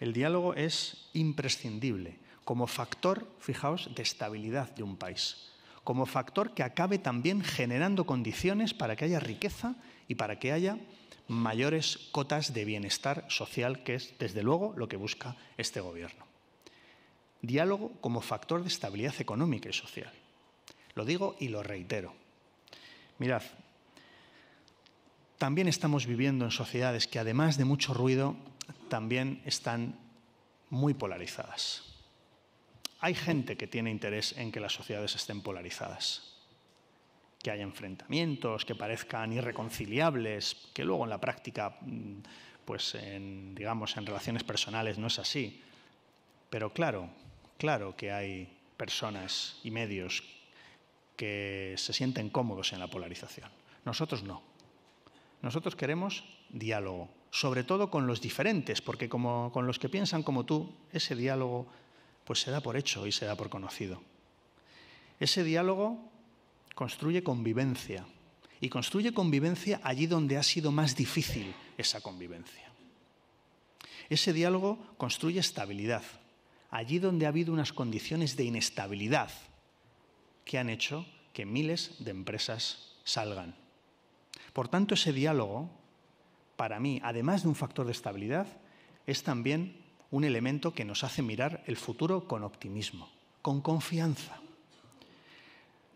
El diálogo es imprescindible como factor, fijaos, de estabilidad de un país, como factor que acabe también generando condiciones para que haya riqueza y para que haya mayores cotas de bienestar social, que es desde luego lo que busca este gobierno. Diálogo como factor de estabilidad económica y social. Lo digo y lo reitero. Mirad, también estamos viviendo en sociedades que además de mucho ruido también están muy polarizadas. Hay gente que tiene interés en que las sociedades estén polarizadas, que haya enfrentamientos, que parezcan irreconciliables, que luego en la práctica, mm, pues digamos, en relaciones personales no es así. Pero claro, claro que hay personas y medios que se sienten cómodos en la polarización. Nosotros no. Nosotros queremos diálogo, sobre todo con los diferentes, porque como, con los que piensan como tú, ese diálogo pues se da por hecho y se da por conocido. Ese diálogo construye convivencia y construye convivencia allí donde ha sido más difícil esa convivencia. Ese diálogo construye estabilidad allí donde ha habido unas condiciones de inestabilidad que han hecho que miles de empresas salgan. Por tanto, ese diálogo para mí, además de un factor de estabilidad, es también un elemento que nos hace mirar el futuro con optimismo, con confianza.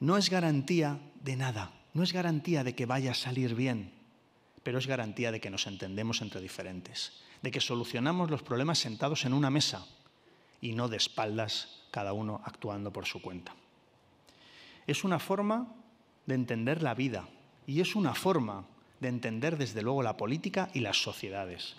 No es garantía de nada, no es garantía de que vaya a salir bien, pero es garantía de que nos entendemos entre diferentes, de que solucionamos los problemas sentados en una mesa y no de espaldas, cada uno actuando por su cuenta. Es una forma de entender la vida y es una forma de entender desde luego la política y las sociedades.